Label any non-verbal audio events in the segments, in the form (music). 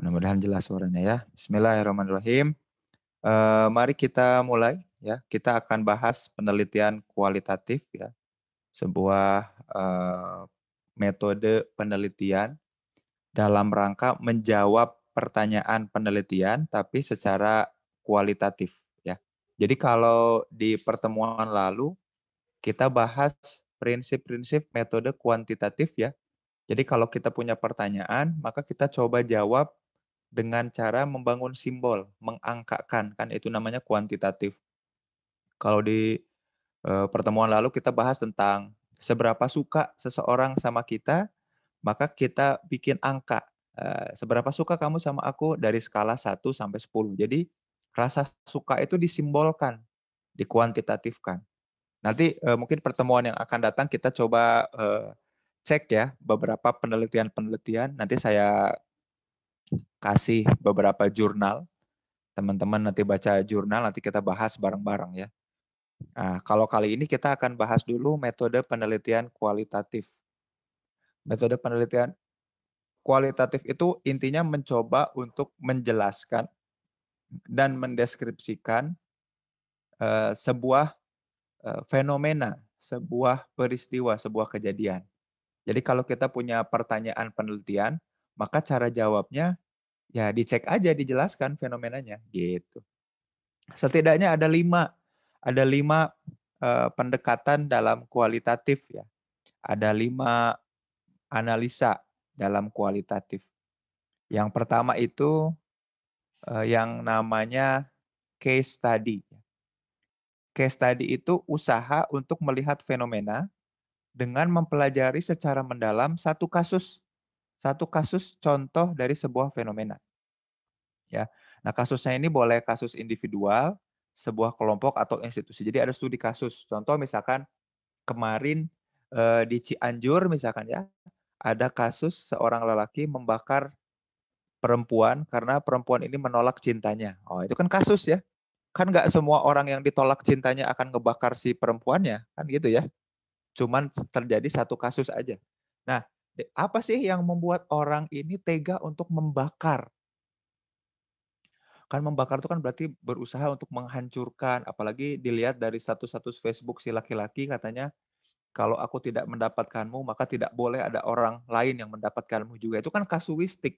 Mudah-mudahan jelas suaranya ya. Bismillahirrahmanirrahim. Eh, mari kita mulai ya. Kita akan bahas penelitian kualitatif ya. Sebuah eh, metode penelitian dalam rangka menjawab pertanyaan penelitian tapi secara kualitatif ya. Jadi kalau di pertemuan lalu kita bahas prinsip-prinsip metode kuantitatif ya. Jadi kalau kita punya pertanyaan, maka kita coba jawab dengan cara membangun simbol, mengangkakan, kan itu namanya kuantitatif. Kalau di e, pertemuan lalu kita bahas tentang seberapa suka seseorang sama kita, maka kita bikin angka. E, seberapa suka kamu sama aku dari skala 1 sampai 10. Jadi rasa suka itu disimbolkan, dikuantitatifkan. Nanti e, mungkin pertemuan yang akan datang kita coba e, cek ya beberapa penelitian-penelitian. Nanti saya kasih beberapa jurnal. Teman-teman nanti baca jurnal, nanti kita bahas bareng-bareng ya. Nah, kalau kali ini kita akan bahas dulu metode penelitian kualitatif. Metode penelitian kualitatif itu intinya mencoba untuk menjelaskan dan mendeskripsikan eh, sebuah eh, fenomena, sebuah peristiwa, sebuah kejadian. Jadi kalau kita punya pertanyaan penelitian, maka cara jawabnya ya dicek aja dijelaskan fenomenanya gitu. Setidaknya ada lima ada lima eh, pendekatan dalam kualitatif ya. Ada lima analisa dalam kualitatif. Yang pertama itu eh, yang namanya case study. Case study itu usaha untuk melihat fenomena dengan mempelajari secara mendalam satu kasus satu kasus contoh dari sebuah fenomena. Ya. Nah, kasusnya ini boleh kasus individual, sebuah kelompok atau institusi. Jadi ada studi kasus. Contoh misalkan kemarin eh, di Cianjur misalkan ya, ada kasus seorang lelaki membakar perempuan karena perempuan ini menolak cintanya. Oh, itu kan kasus ya. Kan nggak semua orang yang ditolak cintanya akan ngebakar si perempuannya, kan gitu ya. Cuman terjadi satu kasus aja. Nah, apa sih yang membuat orang ini tega untuk membakar? Kan membakar itu kan berarti berusaha untuk menghancurkan, apalagi dilihat dari status-status Facebook si laki-laki katanya kalau aku tidak mendapatkanmu, maka tidak boleh ada orang lain yang mendapatkanmu juga. Itu kan kasuistik,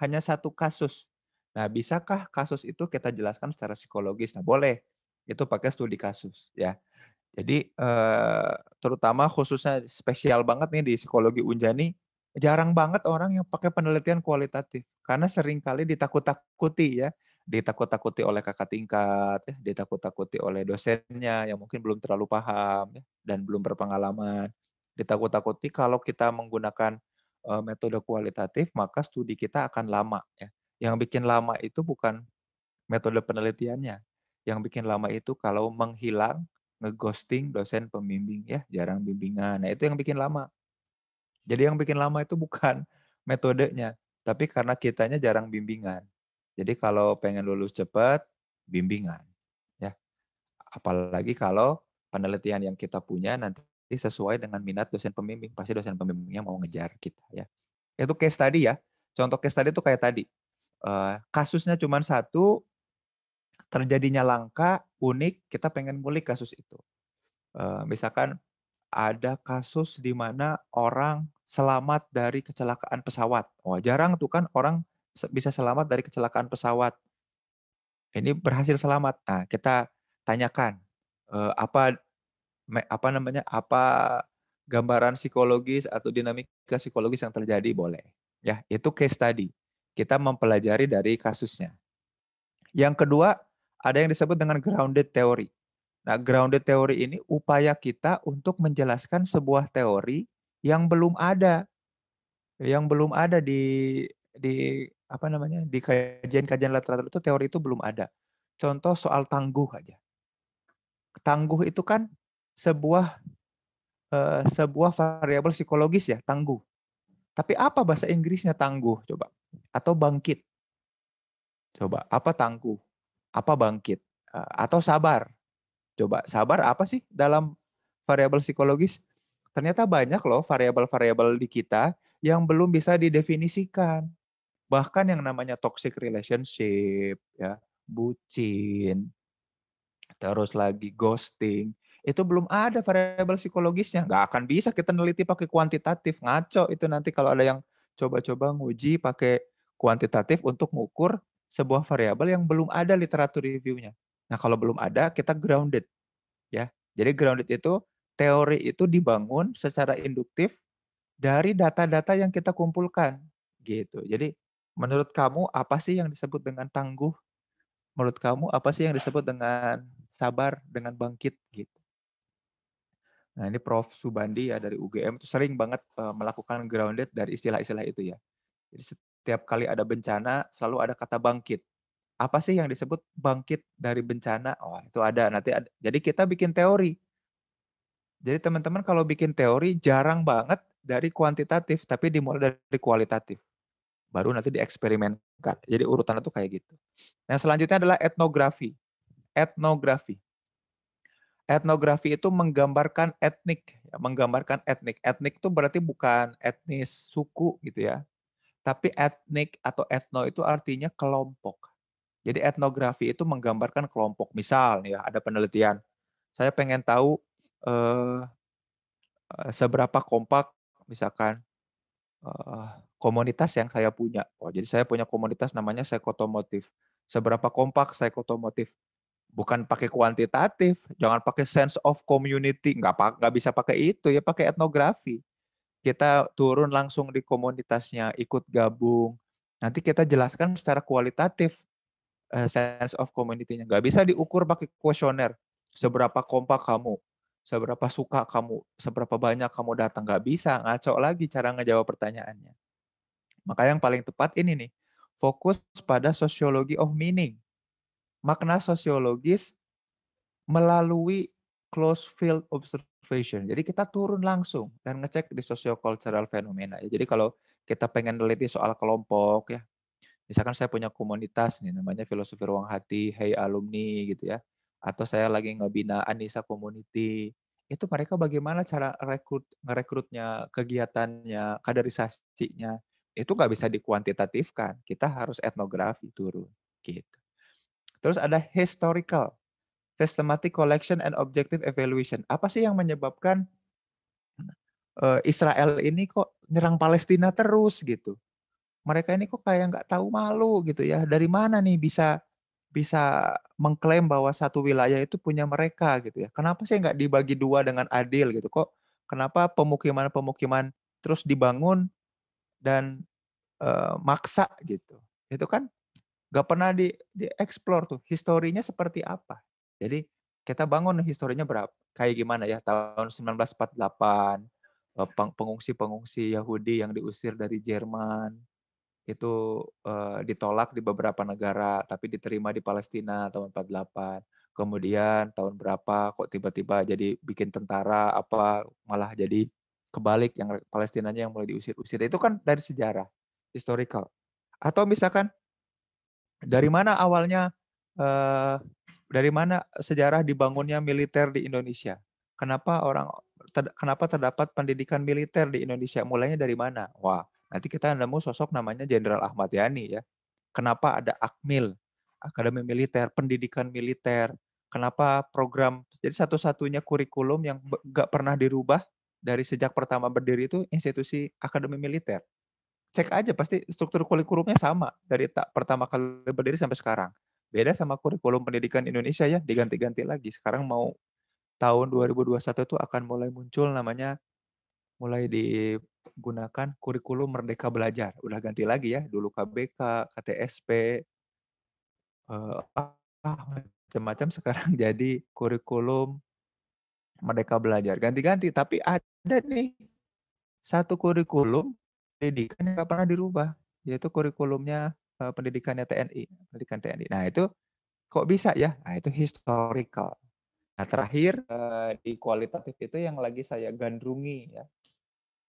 hanya satu kasus. Nah, bisakah kasus itu kita jelaskan secara psikologis? Nah, boleh. Itu pakai studi kasus, ya. Jadi terutama khususnya spesial banget nih di psikologi Unjani, jarang banget orang yang pakai penelitian kualitatif karena seringkali ditakut-takuti ya, ditakut-takuti oleh kakak tingkat, ya, ditakut-takuti oleh dosennya yang mungkin belum terlalu paham ya, dan belum berpengalaman. Ditakut-takuti kalau kita menggunakan metode kualitatif maka studi kita akan lama ya. Yang bikin lama itu bukan metode penelitiannya, yang bikin lama itu kalau menghilang ngeghosting dosen pembimbing ya jarang bimbingan nah itu yang bikin lama jadi yang bikin lama itu bukan (laughs) metodenya tapi karena kitanya jarang bimbingan jadi kalau pengen lulus cepat bimbingan ya apalagi kalau penelitian yang kita punya nanti sesuai dengan minat dosen pembimbing pasti dosen pembimbingnya mau ngejar kita ya itu case tadi ya contoh case tadi itu kayak tadi eh, kasusnya cuma satu terjadinya langka, unik, kita pengen ngulik kasus itu. Uh, misalkan ada kasus di mana orang selamat dari kecelakaan pesawat. Wah, jarang tuh kan orang bisa selamat dari kecelakaan pesawat. Ini berhasil selamat. Nah, kita tanyakan uh, apa apa namanya? apa gambaran psikologis atau dinamika psikologis yang terjadi boleh. Ya, itu case tadi Kita mempelajari dari kasusnya. Yang kedua, ada yang disebut dengan grounded theory. Nah, grounded theory ini upaya kita untuk menjelaskan sebuah teori yang belum ada, yang belum ada di di apa namanya di kajian-kajian literatur itu teori itu belum ada. Contoh soal tangguh aja. Tangguh itu kan sebuah eh, sebuah variabel psikologis ya tangguh. Tapi apa bahasa Inggrisnya tangguh coba? Atau bangkit? Coba apa tangguh? apa bangkit eh, atau sabar. Coba sabar apa sih dalam variabel psikologis? Ternyata banyak loh variabel-variabel di kita yang belum bisa didefinisikan. Bahkan yang namanya toxic relationship, ya, bucin, terus lagi ghosting, itu belum ada variabel psikologisnya. Nggak akan bisa kita neliti pakai kuantitatif, ngaco itu nanti kalau ada yang coba-coba nguji pakai kuantitatif untuk mengukur sebuah variabel yang belum ada literatur reviewnya. Nah, kalau belum ada, kita grounded. Ya. Jadi grounded itu teori itu dibangun secara induktif dari data-data yang kita kumpulkan gitu. Jadi menurut kamu apa sih yang disebut dengan tangguh? Menurut kamu apa sih yang disebut dengan sabar, dengan bangkit gitu? Nah, ini Prof Subandi ya dari UGM itu sering banget melakukan grounded dari istilah-istilah itu ya. Jadi tiap kali ada bencana selalu ada kata bangkit. Apa sih yang disebut bangkit dari bencana? Oh, itu ada nanti ada. Jadi kita bikin teori. Jadi teman-teman kalau bikin teori jarang banget dari kuantitatif tapi dimulai dari kualitatif. Baru nanti dieksperimenkan. Jadi urutan itu kayak gitu. Yang selanjutnya adalah etnografi. Etnografi. Etnografi itu menggambarkan etnik, menggambarkan etnik. Etnik itu berarti bukan etnis suku gitu ya, tapi etnik atau etno itu artinya kelompok. Jadi etnografi itu menggambarkan kelompok. Misal ya ada penelitian, saya pengen tahu eh, eh, seberapa kompak misalkan eh, komunitas yang saya punya. Oh, jadi saya punya komunitas namanya sekotomotif. Seberapa kompak sekotomotif? Bukan pakai kuantitatif, jangan pakai sense of community, nggak nggak bisa pakai itu ya pakai etnografi kita turun langsung di komunitasnya, ikut gabung. Nanti kita jelaskan secara kualitatif uh, sense of community-nya. Nggak bisa diukur pakai kuesioner. Seberapa kompak kamu, seberapa suka kamu, seberapa banyak kamu datang. Nggak bisa, ngaco lagi cara ngejawab pertanyaannya. Maka yang paling tepat ini nih, fokus pada sosiologi of meaning. Makna sosiologis melalui close field observation. Jadi kita turun langsung dan ngecek di socio-cultural fenomena. Ya. Jadi kalau kita pengen neliti soal kelompok ya, misalkan saya punya komunitas nih namanya filosofi ruang hati, hey alumni gitu ya, atau saya lagi ngebina Anissa Community, itu mereka bagaimana cara rekrut ngerekrutnya, kegiatannya, kaderisasinya, itu nggak bisa dikuantitatifkan. Kita harus etnografi turun gitu. Terus ada historical systematic collection and objective evaluation. Apa sih yang menyebabkan eh, Israel ini kok nyerang Palestina terus gitu? Mereka ini kok kayak nggak tahu malu gitu ya. Dari mana nih bisa bisa mengklaim bahwa satu wilayah itu punya mereka gitu ya? Kenapa sih nggak dibagi dua dengan adil gitu? Kok kenapa pemukiman-pemukiman terus dibangun dan e, maksa gitu? Itu kan nggak pernah di dieksplor tuh historinya seperti apa jadi kita bangun historinya berapa kayak gimana ya tahun 1948 pengungsi-pengungsi Yahudi yang diusir dari Jerman itu uh, ditolak di beberapa negara tapi diterima di Palestina tahun 48 kemudian tahun berapa kok tiba-tiba jadi bikin tentara apa malah jadi kebalik yang Palestinanya yang mulai diusir-usir itu kan dari sejarah historical atau misalkan dari mana awalnya eh, dari mana sejarah dibangunnya militer di Indonesia? Kenapa orang ter, kenapa terdapat pendidikan militer di Indonesia? Mulainya dari mana? Wah, nanti kita nemu sosok namanya Jenderal Ahmad Yani ya. Kenapa ada Akmil, Akademi Militer, pendidikan militer? Kenapa program jadi satu-satunya kurikulum yang nggak pernah dirubah dari sejak pertama berdiri itu institusi Akademi Militer. Cek aja pasti struktur kurikulumnya sama dari tak pertama kali berdiri sampai sekarang. Beda sama kurikulum pendidikan Indonesia ya, diganti-ganti lagi. Sekarang mau tahun 2021 itu akan mulai muncul namanya mulai digunakan kurikulum Merdeka Belajar. Udah ganti lagi ya, dulu KBK, KTSP, eh, macam-macam (laughs) sekarang jadi kurikulum Merdeka Belajar. Ganti-ganti, tapi ada nih satu kurikulum pendidikan yang nggak pernah dirubah, yaitu kurikulumnya Eh, pendidikannya TNI, pendidikan TNI. Nah itu kok bisa ya? Nah itu historical. Nah terakhir eh, di kualitatif itu yang lagi saya gandrungi ya.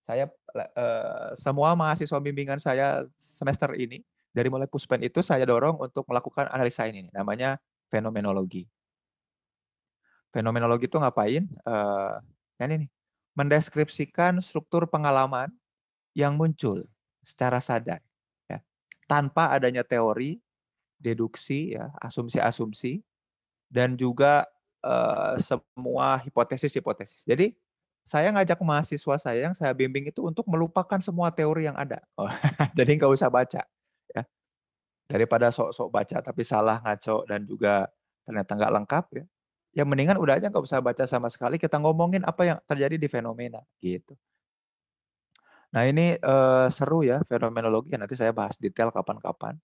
Saya eh, semua mahasiswa bimbingan saya semester ini dari mulai puspen itu saya dorong untuk melakukan analisa ini namanya fenomenologi fenomenologi itu ngapain Yang ini mendeskripsikan struktur pengalaman yang muncul secara sadar tanpa adanya teori, deduksi, ya, asumsi-asumsi, dan juga uh, semua hipotesis-hipotesis. Jadi saya ngajak mahasiswa saya yang saya bimbing itu untuk melupakan semua teori yang ada. Oh, (laughs) jadi nggak usah baca. Ya. Daripada sok-sok baca tapi salah ngaco dan juga ternyata nggak lengkap ya. Ya mendingan udah aja nggak usah baca sama sekali. Kita ngomongin apa yang terjadi di fenomena gitu. Nah ini uh, seru ya fenomenologi, ya, nanti saya bahas detail kapan-kapan.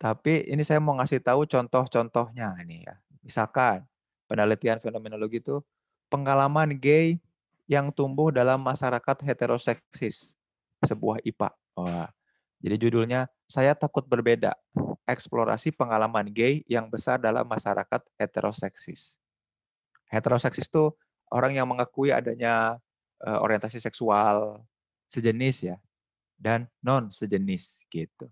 Tapi ini saya mau ngasih tahu contoh-contohnya ini ya. Misalkan penelitian fenomenologi itu pengalaman gay yang tumbuh dalam masyarakat heteroseksis, sebuah IPA. Wah. Jadi judulnya saya takut berbeda, eksplorasi pengalaman gay yang besar dalam masyarakat heteroseksis. Heteroseksis itu orang yang mengakui adanya orientasi seksual, sejenis ya dan non sejenis gitu.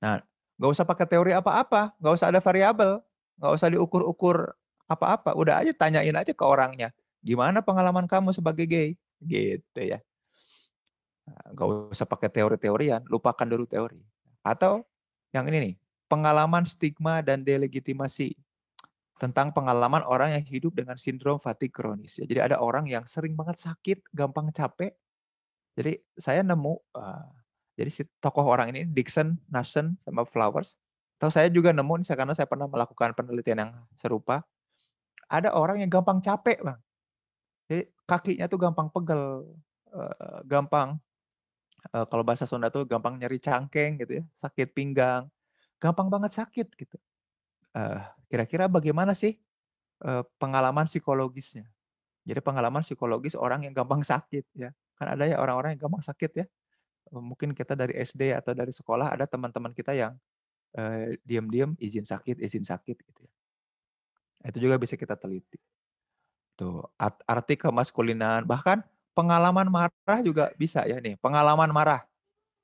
Nah, nggak usah pakai teori apa-apa, nggak usah ada variabel, nggak usah diukur-ukur apa-apa. Udah aja tanyain aja ke orangnya, gimana pengalaman kamu sebagai gay, gitu ya. Nah, nggak usah pakai teori-teorian, lupakan dulu teori. Atau yang ini nih, pengalaman stigma dan delegitimasi tentang pengalaman orang yang hidup dengan sindrom fatigue kronis. Ya, jadi ada orang yang sering banget sakit, gampang capek, jadi saya nemu uh, jadi si tokoh orang ini Dixon, Nason, sama Flowers. Tahu saya juga nemu nih karena saya pernah melakukan penelitian yang serupa. Ada orang yang gampang capek, Bang. Jadi kakinya tuh gampang pegel, uh, gampang uh, kalau bahasa Sunda tuh gampang nyeri cangkeng gitu ya, sakit pinggang, gampang banget sakit gitu. kira kira-kira bagaimana sih pengalaman psikologisnya? Jadi pengalaman psikologis orang yang gampang sakit ya. Kan ada ya orang-orang yang gampang sakit ya. Mungkin kita dari SD atau dari sekolah ada teman-teman kita yang eh, diam-diam izin sakit, izin sakit gitu ya. Itu juga bisa kita teliti. Tuh, arti kemaskulinan, bahkan pengalaman marah juga bisa ya nih, pengalaman marah.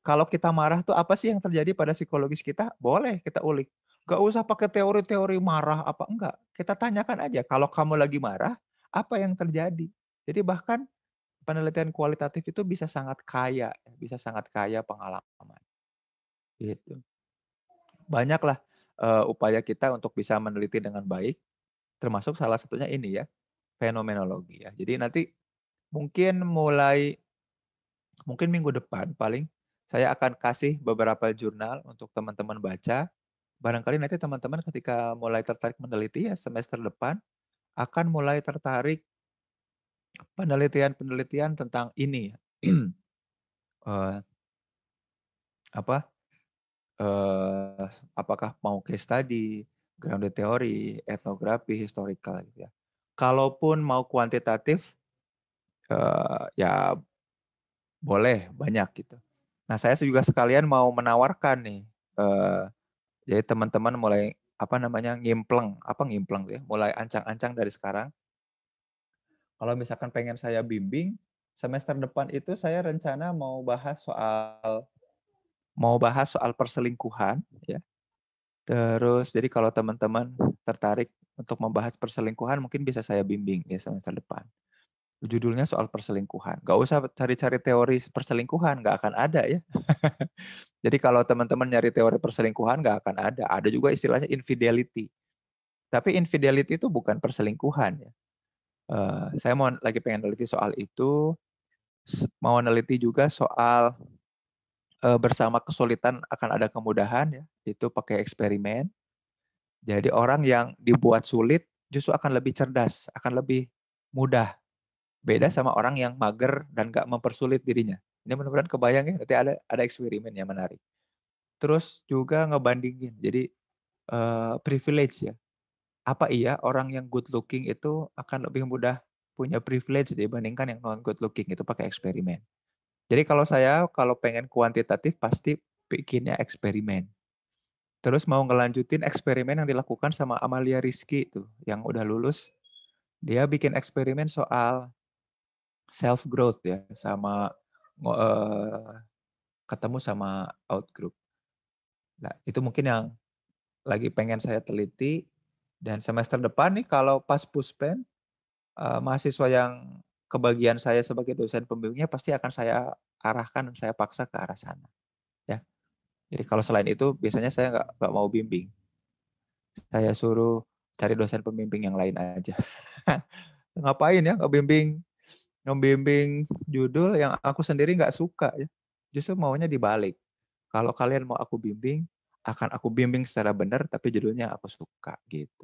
Kalau kita marah tuh apa sih yang terjadi pada psikologis kita? Boleh kita ulik. Gak usah pakai teori-teori marah apa enggak. Kita tanyakan aja, kalau kamu lagi marah, apa yang terjadi? Jadi bahkan penelitian kualitatif itu bisa sangat kaya, bisa sangat kaya pengalaman. Gitu. Banyaklah uh, upaya kita untuk bisa meneliti dengan baik, termasuk salah satunya ini ya, fenomenologi ya. Jadi nanti mungkin mulai mungkin minggu depan paling saya akan kasih beberapa jurnal untuk teman-teman baca. Barangkali nanti teman-teman ketika mulai tertarik meneliti ya semester depan akan mulai tertarik penelitian-penelitian tentang ini ya. uh, (clears throat) apa uh, apakah mau case study, grounded theory, etnografi, historical gitu ya. Kalaupun mau kuantitatif uh, ya boleh banyak gitu. Nah, saya juga sekalian mau menawarkan nih uh, jadi teman-teman mulai apa namanya ngimpleng, apa ngimpleng ya, mulai ancang-ancang dari sekarang kalau misalkan pengen saya bimbing, semester depan itu saya rencana mau bahas soal mau bahas soal perselingkuhan ya. Terus jadi kalau teman-teman tertarik untuk membahas perselingkuhan mungkin bisa saya bimbing ya semester depan. Judulnya soal perselingkuhan. Gak usah cari-cari teori perselingkuhan, gak akan ada ya. (laughs) Jadi kalau teman-teman nyari teori perselingkuhan gak akan ada. Ada juga istilahnya infidelity. Tapi infidelity itu bukan perselingkuhan ya. Eh, saya mau lagi pengen neliti soal itu, mau neliti juga soal uh, bersama kesulitan akan ada kemudahan ya, itu pakai eksperimen. Jadi orang yang dibuat sulit justru akan lebih cerdas, akan lebih mudah. Beda sama orang yang mager dan gak mempersulit dirinya. Ini benar-benar kebayang ya, nanti ada ada eksperimen yang menarik. Terus juga ngebandingin. Jadi uh, privilege ya, apa iya orang yang good looking itu akan lebih mudah punya privilege dibandingkan yang non good looking itu pakai eksperimen. Jadi kalau saya kalau pengen kuantitatif pasti bikinnya eksperimen. Terus mau ngelanjutin eksperimen yang dilakukan sama Amalia Rizky itu yang udah lulus. Dia bikin eksperimen soal self growth ya sama uh, ketemu sama out group. Nah, itu mungkin yang lagi pengen saya teliti dan semester depan nih kalau pas puspen, uh, mahasiswa yang kebagian saya sebagai dosen pembimbingnya pasti akan saya arahkan dan saya paksa ke arah sana. Ya. Jadi kalau selain itu biasanya saya nggak nggak mau bimbing. Saya suruh cari dosen pembimbing yang lain aja. (laughs) Ngapain ya ngebimbing ngebimbing judul yang aku sendiri nggak suka ya. Justru maunya dibalik. Kalau kalian mau aku bimbing, akan aku bimbing secara benar tapi judulnya aku suka gitu.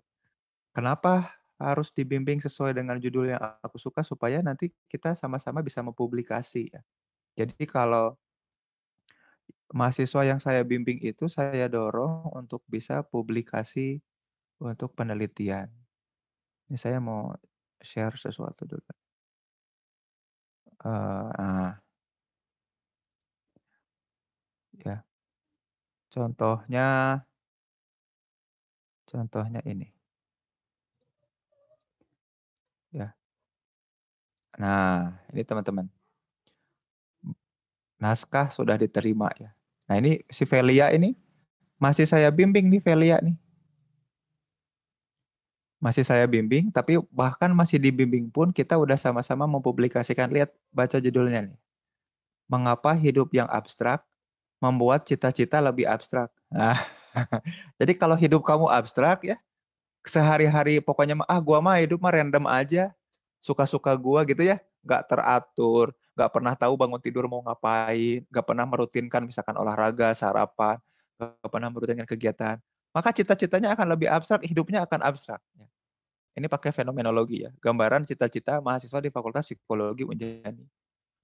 Kenapa harus dibimbing sesuai dengan judul yang aku suka supaya nanti kita sama-sama bisa mempublikasi ya. Jadi kalau mahasiswa yang saya bimbing itu saya dorong untuk bisa publikasi untuk penelitian. Ini saya mau share sesuatu dulu. Uh, nah. ya. Contohnya contohnya ini. Ya. Nah, ini teman-teman. Naskah sudah diterima ya. Nah, ini si Velia ini masih saya bimbing nih Velia nih. Masih saya bimbing, tapi bahkan masih dibimbing pun kita udah sama-sama mempublikasikan. Lihat, baca judulnya nih. Mengapa hidup yang abstrak membuat cita-cita lebih abstrak. Nah, (laughs) jadi kalau hidup kamu abstrak ya, sehari-hari pokoknya ah gua mah hidup mah random aja, suka-suka gua gitu ya, nggak teratur, nggak pernah tahu bangun tidur mau ngapain, nggak pernah merutinkan misalkan olahraga, sarapan, nggak pernah merutinkan kegiatan. Maka cita-citanya akan lebih abstrak, hidupnya akan abstrak. Ya, ini pakai fenomenologi ya, gambaran cita-cita mahasiswa di Fakultas Psikologi Unjani.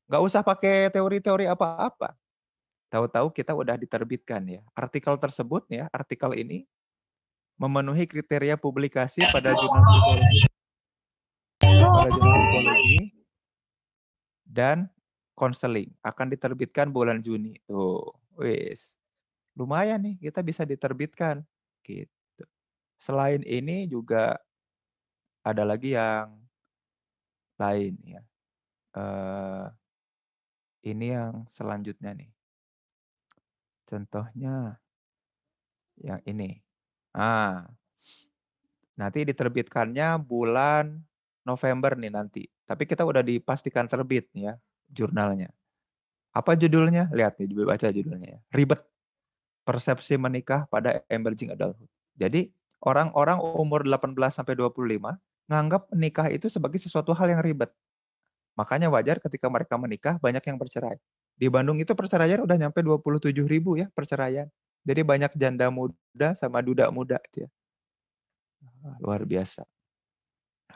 Nggak usah pakai teori-teori apa-apa Tahu-tahu kita udah diterbitkan ya. Artikel tersebut ya, artikel ini memenuhi kriteria publikasi pada jurnal psikologi, dan konseling akan diterbitkan bulan Juni. Tuh, wis. Lumayan nih kita bisa diterbitkan gitu. Selain ini juga ada lagi yang lain ya. Uh, ini yang selanjutnya nih. Contohnya yang ini. Ah. Nanti diterbitkannya bulan November nih nanti. Tapi kita udah dipastikan terbit ya jurnalnya. Apa judulnya? Lihat nih, baca judulnya ya. Ribet. Persepsi menikah pada emerging adulthood. Jadi orang-orang umur 18 sampai 25 nganggap menikah itu sebagai sesuatu hal yang ribet. Makanya wajar ketika mereka menikah banyak yang bercerai. Di Bandung itu perceraian udah nyampe 27 ribu ya perceraian. Jadi banyak janda muda sama duda muda gitu ya. Ah. Luar biasa.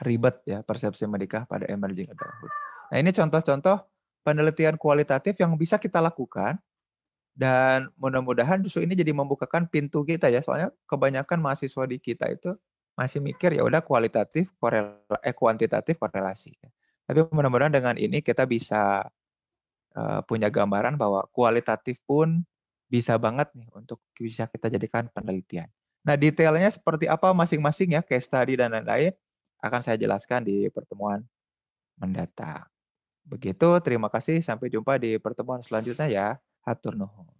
Ribet ya persepsi menikah pada emerging adulthood. Nah ini contoh-contoh penelitian kualitatif yang bisa kita lakukan dan mudah-mudahan justru ini jadi membukakan pintu kita ya soalnya kebanyakan mahasiswa di kita itu masih mikir ya udah kualitatif korel eh kuantitatif korelasi tapi mudah-mudahan dengan ini kita bisa Eh, punya gambaran bahwa kualitatif pun bisa banget nih untuk bisa kita jadikan penelitian. Nah, detailnya seperti apa masing-masing ya, case study dan lain-lain akan saya jelaskan di pertemuan mendatang. Begitu, terima kasih. Sampai jumpa di pertemuan selanjutnya ya. Hatur nuhun.